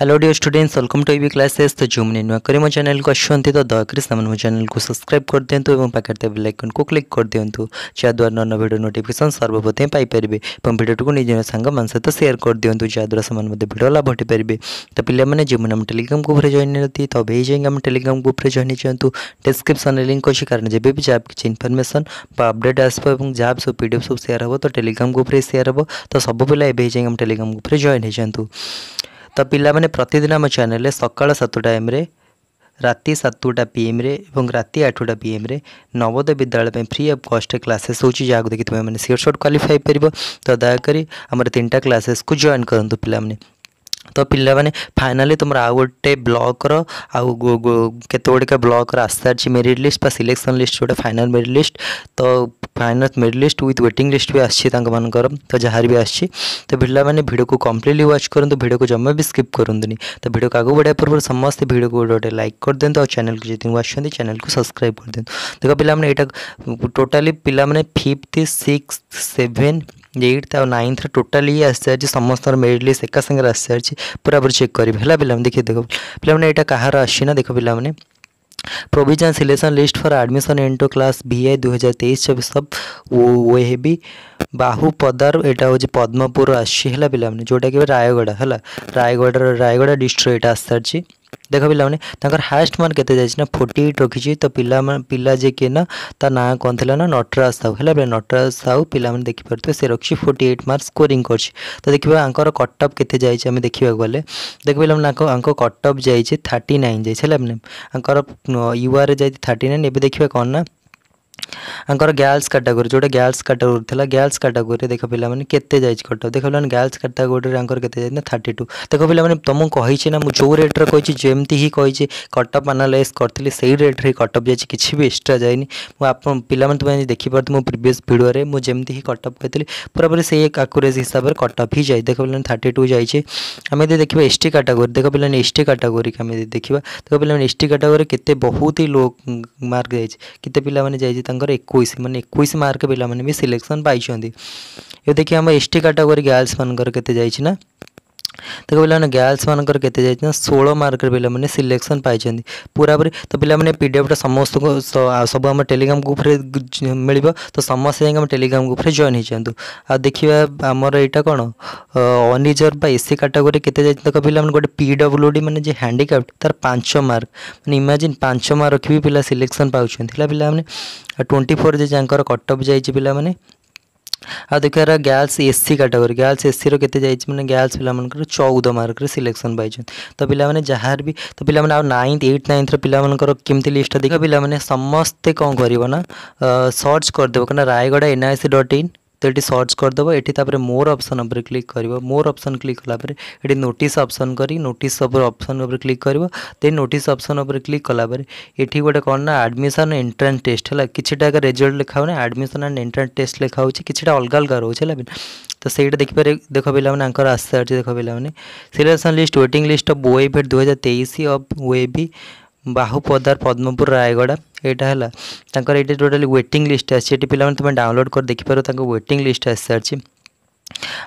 Hello dear students welcome to EV classes तो जो मैंने नुआ मो चैनल को आसती तो दयाकोरी से मो चैनल को सब्सक्राइब कर दिंतु और पाखे बेल आइकन को क्लिक कर दिंतु जहाँद्वारा नून भिडियो नोटिकेसन सर्वप्रथम पारे और भिडियो को निज सांग सहित सेयार कर दिंतु तो जहाँद्वारा से भिडियो लाभ हटी पारे तो पे जो मैंने टेलीग्राम तो ग्रुप तो। में जॉइन नहीं तब ही जाएंगे आम टेलीग्राम ग्रुप में जॉइन होती डिस्क्रिप्सन में लिंक अच्छी कारण जब भी जहाँ किसी इनफर्मेसन अपडेट आसो और जहाँ सब पीडीएफ सब सेयार हो तो टेलीग्राम ग्रुप से सेयार हो तो सब पे ए जाएंगे आम टेलीग्राम ग्रुप में जॉइन होती ତ ପିଲାମାନେ ପ୍ରତିଦିନ ଆମ ଚ୍ୟାନେଲରେ ସକାଳ ସାତଟା ଏମ୍ରେ ରାତି ସାତଟା ପିଏମ୍ରେ ଏବଂ ରାତି ଆଠଟା ପିଏମ୍ରେ ନବୋଦୟ ବିଦ୍ୟାଳୟ ପାଇଁ ଫ୍ରି ଅଫ୍ କଷ୍ଟରେ କ୍ଲାସେସ୍ ହେଉଛି ଯାହାକୁ ଦେଖି ତୁମେମାନେ ସିଓର୍ ସଟ୍ କ୍ୱାଲିଫାଇ ହେଇପାରିବ ତ ଦୟାକରି ଆମର ତିନିଟା କ୍ଲାସେସ୍କୁ ଜଏନ୍ କରନ୍ତୁ ପିଲାମାନେ तो पाने फाइनाली तुम आउ गोटे ब्लक्र आतेगुड़ ब्लक्र आसारे मेरीट लिस्ट बा सिलेक्शन लिस्ट गोटे फाइनाल मेरीट लिस्ट तो final merit list with waiting list भी आंकर तो जहाँ भी आसी तो पाने भिडियो को कम्प्लीटली व्वाच करते भिडियो को जमा भी तो स्किप कर तो भिडियो आगे बढ़ाया पूर्व समस्त भिडियो को गोटे लाइक कर दिखते और चैनल को जी दिन चैनल को सब्सक्राइब कर दिखते देख यहाँ टोटाली पाने फिफ्थ सिक्स सेभेन ଏଇଟ୍ ଆଉ ନାଇନ୍ଥର ଟୋଟାଲି ଇଏ ଆସିସାରିଛି ସମସ୍ତଙ୍କର ମେରିଟ୍ ଲିଷ୍ଟ ଏକା ସାଙ୍ଗରେ ଆସିସାରିଛି ପୁରା ପୁରି ଚେକ୍ କରିବି ହେଲା पे ଦେଖି ଦେଖ ପିଲାମାନେ ଏଇଟା କାହାର ଆସିଛି ନା ଦେଖ ପିଲାମାନେ provision selection list for admission into class V I दुई हजार तेईस चौबीस सब वे भी बाहू पदार एटा हूँ पद्मपुर आसी है पे जोटा कि रायगढ़ है रायगढ़ रायगढ़ डिस्ट्रिक्ट आसारी ଦେଖ ପିଲାମାନେ ତାଙ୍କର ହାଏଷ୍ଟ ମାର୍କ କେତେ ଯାଇଛି ନା ଫୋର୍ଟି ଏଇଟ୍ ରଖିଛି ତ ପିଲା ପିଲା ଯେ କିଏ ନା ତା ନାଁ କ'ଣ ଥିଲା ନା ନଟରାଜ ସାହୁ ହେଲା ବେଳେ ନଟରାଜ ସାହୁ ପିଲାମାନେ ଦେଖିପାରୁଥିବେ ସେ ରଖିଛି ଫୋର୍ଟି ଏଇଟ୍ ମାର୍କ ସ୍କୋରିଂ କରିଛି ତ ଦେଖିବା ଆଙ୍କର କଟ୍ ଅଫ୍ କେତେ ଯାଇଛି ଆମେ ଦେଖିବାକୁ ଗଲେ ଦେଖ ପିଲାମାନେ ଆଙ୍କ ଆଙ୍କ କଟ୍ ଅଫ୍ ଯାଇଛି ଥାର୍ଟି ନାଇନ୍ ଯାଇଛି ହେଲା ଆଙ୍କର ୟୁଆର୍ରେ ଯାଇଛି ଥାର୍ଟି ନାଇନ୍ ଏବେ ଦେଖିବା କ'ଣ ନା ଆଙ୍କର ଗ୍ୟାଲ୍ସ କାଟାଗୋରୀ ଯେଉଁଟା ଗ୍ୟାଲ୍ସ କାଟାଗୋରୀ ଥିଲା ଗ୍ୟାଲ୍ସ କାଟାଗୋରୀରେ ଦେଖ ପିଲାମାନେ କେତେ ଯାଇଛି କଟ୍ ଅଫ୍ ଦେଖ ପିଲାମାନେ ଗ୍ୟାର୍ଲସ୍ କାଟାଗୋରୀରେ ଆଙ୍କର କେତେ ଯାଇଛି ନା ଥାର୍ଟି ଟୁ ଦେଖ ପିଲାମାନେ ତୁମକୁ କହିଛି ନା ମୁଁ ଯେଉଁ ରେଟ୍ରେ କହିଛି ଯେମିତି ହିଁ କହିଛି କଟପ୍ ଆନାଲାଇଜ୍ କରିଥିଲି ସେଇ ରେଟ୍ରେ ହିଁ କଟପ୍ ଯାଇଛି କିଛି ବି ଏକ୍ସଟ୍ରା ଯାଇନି ମୁଁ ଆପଣ ପିଲାମାନେ ତୁମେ ଦେଖିପାରୁଥିବେ ମୋ ପ୍ରିଭିୟସ୍ ଭିଡ଼ିଓରେ ମୁଁ ଯେମିତି ହିଁ କଟ୍ ଅଫ୍ କହିଥିଲି ପୁରାପୁରି ସେଇ ଆକୁରେଜ୍ ହିସାବରେ କଟପ୍ ହିଁ ଯାଇ ଦେଖ ପିଲାମାନେ ଥାର୍ଟି ଟୁ ଯାଇଛି ଆମେ ଯଦି ଦେଖିବା ଏସ୍ ଟି କାଟାଗୋରୀ ଦେଖ ପିଲାମାନେ ଏସ୍ ଟି କାଟାଗୋରୀ ଆମେ ଯଦି ଦେଖିବା ଦେଖ ପିଲାମାନେ ଏସ୍ ଟି କାଟାଗୋରୀ କେତେ ବହୁତ ହିଁ ଲୋ ମାର୍କ ଯାଇଛି କେତେ ପିଲାମାନେ ଯାଇଛି ତାଙ୍କର एकैस म एकैस मर्क देखिए सिलेक्सन पास टी क्याटागोरी गार्लस म केते जाइछ ତ ପିଲାମାନେ ଗାର୍ଲସମାନଙ୍କର କେତେ ଯାଇଛନ୍ତି ଷୋହଳ ମାର୍କରେ ପିଲାମାନେ ସିଲେକ୍ସନ୍ ପାଇଛନ୍ତି ପୁରାପୁରି ତ ପିଲାମାନେ ପି ଡି ଏଫ୍ଟା ସମସ୍ତଙ୍କୁ ସବୁ ଆମ ଟେଲିଗ୍ରାମ ଗ୍ରୁପ୍ରେ ମିଳିବ ତ ସମସ୍ତେ ଯାଇକି ଆମ ଟେଲିଗ୍ରାମ ଗ୍ରୁପ୍ରେ ଜଏନ୍ ହେଇଯାଆନ୍ତୁ ଆଉ ଦେଖିବା ଆମର ଏଇଟା କ'ଣ ଅନିଜର୍ଭ ବା ଏସି କାଟାଗୋରୀ କେତେ ଯାଇଛନ୍ତି ତାଙ୍କ ପିଲାମାନେ ଗୋଟେ ପି ଡବ୍ଲ୍ୟୁ ଡି ମାନେ ଯେ ହ୍ୟାଣ୍ଡିକ୍ୟାପ୍ଟ ତା'ର ପାଞ୍ଚ ମାର୍କ ମାନେ ଇମାଜିନ୍ ପାଞ୍ଚ ମାର୍କ ରଖି ବି ପିଲା ସିଲେକ୍ସନ୍ ପାଉଛନ୍ତି ହେଲା ପିଲାମାନେ ଆଉ ଟ୍ୱେଣ୍ଟି ଫୋର୍ ଯେ ଯାଙ୍କର କଟଅଫ୍ ଯାଇଛି ପିଲାମାନେ ಅದಕ್ಕಾರ girls S C category girls ଏସ୍ସିର କେତେ ଯାଇଛି ମାନେ ଗାର୍ଲସ ପିଲାମାନଙ୍କର ଚଉଦ ମାର୍କରେ ସିଲେକ୍ସନ୍ ପାଇଛନ୍ତି ତ ପିଲାମାନେ ଯାହାର ବି ତ ପିଲାମାନେ ଆଉ ନାଇନ୍ଥ ଏଇଟ୍ ନାଇନ୍ଥର ପିଲାମାନଙ୍କର କେମିତି ଲିଷ୍ଟଟା ଦେଖିବା ପିଲାମାନେ ସମସ୍ତେ କ'ଣ କରିବ ନା ସର୍ଚ୍ଚ କରିଦେବ କାରଣ ରାୟଗଡ଼ା ଏନ୍ଆଇସି ଡଟ୍ ଇନ୍ তো এটি সর্চ করদেব এটি তাপরে মোর অপসন উপরে ক্লিক করব মোর অপসন ক্লিক কলাপরে এটি নোটিস অপসন করি নোটিস অপসন উপরে ক্লিক করব দেন নোটিস অপসন উপরে ক্লিক কলাপরে এটি গোটে কোণ না আডমিশন এন্ট্রান্স টেস্ট হল কিছুটা আগে রেজল্ট লেখা হোনে আডমিশন আন্ড এন্ট্রান্স টেস্ট লেখা হচ্ছে কিছুটা অলগা অলগা রয়েছে হল তো সেইটা দেখিপারে দেখ পিলামানে আঙ্কর আসছে দেখ পিলামানে selection list waiting list OAV দুই হাজার তেইশ অফ ওয়েভ ବାହୁପଦାର ପଦ୍ମପୁର ରାୟଗଡ଼ା ଏଇଟା ହେଲା ତାଙ୍କର ଏଇଠି ଟୋଟାଲି ୱେଟିଂ ଲିଷ୍ଟ ଆସିଛି ଏଠି ପିଲାମାନେ ତୁମେ ଡାଉନଲୋଡ଼ କରି ଦେଖିପାରିବ ତାଙ୍କ ୱେଟିଂ ଲିଷ୍ଟ ଆସିସାରିଛି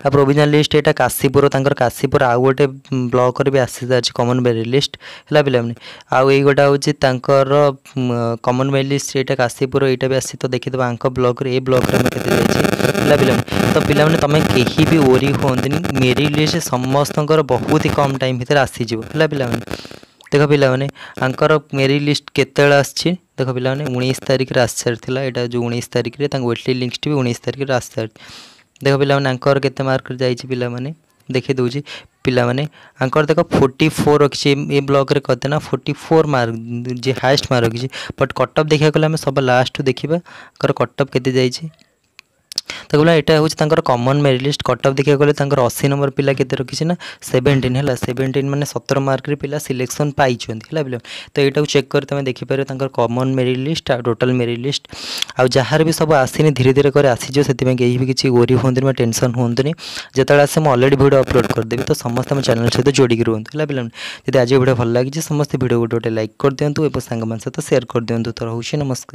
ଆଉ ପ୍ରୋଭିଜନାଲ୍ ଲିଷ୍ଟ ଏଇଟା କାଶୀପୁର ତାଙ୍କର କାଶୀପୁର ଆଉ ଗୋଟେ ବ୍ଲକ୍ରେ ବି ଆସିସାରିଛି କମନୱେଲ୍ଥ ଲିଷ୍ଟ ହେଲା ପିଲାମାନେ ଆଉ ଏଇ ଗୋଟେ ହେଉଛି ତାଙ୍କର କମନୱେଲ୍ଥ ଲିଷ୍ଟ ଏଇଟା କାଶୀପୁର ଏଇଟା ବି ଆସି ତ ଦେଖିଦେବ ଆଙ୍କ ବ୍ଲକ୍ରେ ଏ ବ୍ଲକ୍ରେ ଆମେ କେତେ ଯାଇଛି ହେଲା ପିଲାମାନେ ତ ପିଲାମାନେ ତୁମେ କେହି ବି ଓରି ହୁଅନ୍ତୁନି ମେରିଟ୍ ଲିଷ୍ଟ ସମସ୍ତଙ୍କର ବହୁତ ହି କମ୍ ଟାଇମ୍ ଭିତରେ ଆସିଯିବ ହେଲା ପିଲାମାନେ ଦେଖ ପିଲାମାନେ ଆଙ୍କର ମେରି ଲିଷ୍ଟ କେତେବେଳେ ଆସିଛି ଦେଖ ପିଲାମାନେ ଉଣେଇଶ ତାରିଖରେ ଆସିସାରିଥିଲା ଏଇଟା ଯେଉଁ ଉଣେଇଶ ତାରିଖରେ ତାଙ୍କ ୱେଟଲି ଲିଙ୍କସ୍ଟି ବି ଉଣେଇଶ ତାରିଖରେ ଆସିସାରିଛି ଦେଖ ପିଲାମାନେ ଆଙ୍କର କେତେ ମାର୍କରେ ଯାଇଛି ପିଲାମାନେ ଦେଖି ଦେଉଛି ପିଲାମାନେ ଆଙ୍କର ଦେଖ ଫୋର୍ଟି ଫୋର୍ ରଖିଛି ଏ ବ୍ଲକ୍ରେ କଥା ନା ଫୋର୍ଟି ଫୋର୍ ମାର୍କ ଯେ ହାଏଷ୍ଟ ମାର୍କ ରଖିଛି ବଟ୍ କଟଅଫ୍ ଦେଖିବାକୁ ଗଲେ ଆମେ ସବା ଲାଷ୍ଟକୁ ଦେଖିବା ଆଙ୍କର କଟଅଫ୍ କେତେ ଯାଇଛି ତାକୁ ବୋଲେ ଏଇଟା ହେଉଛି ତାଙ୍କର common merit list cut off ଦେଖିବାକୁ ଗଲେ ତାଙ୍କର ଅଶୀ ନମ୍ବର ପିଲା କେତେ ରଖିଛି ନା ସେଭେଣ୍ଟିନ୍ ହେଲା ସେଭେଣ୍ଟିନ୍ ମାନେ ସତର ମାର୍କରେ ପିଲା ସିଲେକ୍ସନ୍ ପାଇଛନ୍ତି ହେଲା ପିଲା ତ ଏଇଟାକୁ ଚେକ୍ କରି ତୁମେ ଦେଖିପାରିବ ତାଙ୍କର କମନ୍ ମେରିଟ୍ ଲିଷ୍ଟ ଆଉ ଟୋଟାଲ୍ ମେରିଟ୍ ଲିଷ୍ଟ ଆଉ ଯାହାର ବି ସବୁ ଆସିନି ଧୀରେ ଧୀରେ କରି ଆସିଯିବ ସେଥିପାଇଁ କେହି ବି କିଛି ଓରି ହୁଅନ୍ତୁନି ବା ଟେନସନ୍ ହୁଅନ୍ତୁନି ଯେତେବେଳେ ଆସେ ମୁଁ ଅଲରେଡ଼ି ଭିଡ଼ିଓ ଅପଲୋଡ଼ କରିଦେବି ତ ସମସ୍ତେ ଆମ ଚ୍ୟାନେଲ୍ ସହିତ ଯୋଡ଼ିକି ରୁହନ୍ତୁ ହେଲା ପିଲାମାନେ ଯଦି ଆଜି ଭିଡ଼ିଓ ଭଲ ଲାଗିଛି ସମସ୍ତେ ଭିଡ଼ିଓ ଗୋଟେ ଗୋଟେ ଲାଇକ୍ କରିଦିଅନ୍ତୁ ଏବଂ ସାଙ୍ଗମାନଙ୍କ ସହିତ ସେୟାର କରିଦିଅନ୍ତୁ ତ ରହୁଛି ନମସ୍କାର